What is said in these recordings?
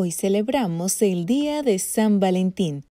Hoy celebramos el Día de San Valentín.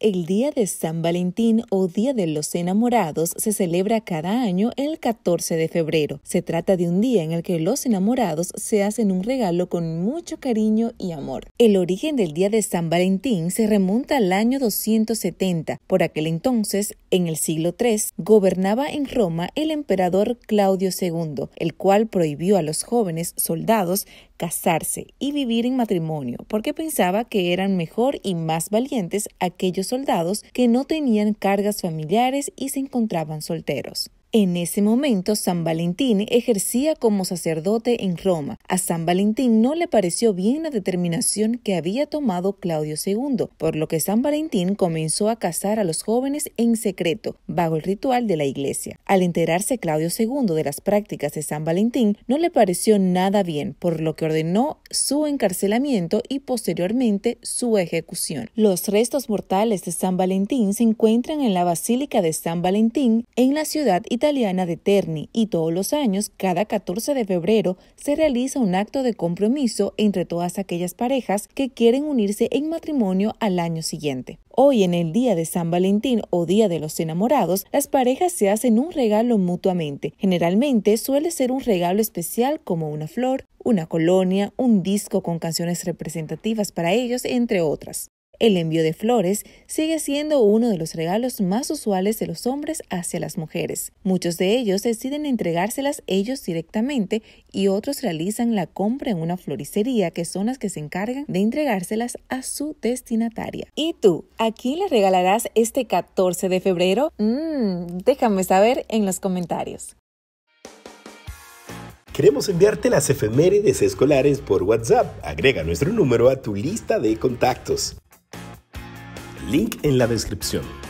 El Día de San Valentín o Día de los Enamorados se celebra cada año el 14 de febrero. Se trata de un día en el que los enamorados se hacen un regalo con mucho cariño y amor. El origen del Día de San Valentín se remonta al año 270. Por aquel entonces, en el siglo III gobernaba en Roma el emperador Claudio II, el cual prohibió a los jóvenes soldados casarse y vivir en matrimonio, porque pensaba que eran mejor y más valientes aquellos soldados que no tenían cargas familiares y se encontraban solteros. En ese momento, San Valentín ejercía como sacerdote en Roma. A San Valentín no le pareció bien la determinación que había tomado Claudio II, por lo que San Valentín comenzó a casar a los jóvenes en secreto, bajo el ritual de la iglesia. Al enterarse Claudio II de las prácticas de San Valentín, no le pareció nada bien, por lo que ordenó su encarcelamiento y posteriormente su ejecución. Los restos mortales de San Valentín se encuentran en la Basílica de San Valentín en la ciudad italiana de Terni y todos los años, cada 14 de febrero, se realiza un acto de compromiso entre todas aquellas parejas que quieren unirse en matrimonio al año siguiente. Hoy en el Día de San Valentín o Día de los Enamorados, las parejas se hacen un regalo mutuamente. Generalmente suele ser un regalo especial como una flor, una colonia, un disco con canciones representativas para ellos, entre otras. El envío de flores sigue siendo uno de los regalos más usuales de los hombres hacia las mujeres. Muchos de ellos deciden entregárselas ellos directamente y otros realizan la compra en una floricería que son las que se encargan de entregárselas a su destinataria. ¿Y tú? ¿A quién le regalarás este 14 de febrero? Mm, déjame saber en los comentarios. Queremos enviarte las efemérides escolares por WhatsApp. Agrega nuestro número a tu lista de contactos link en la descripción.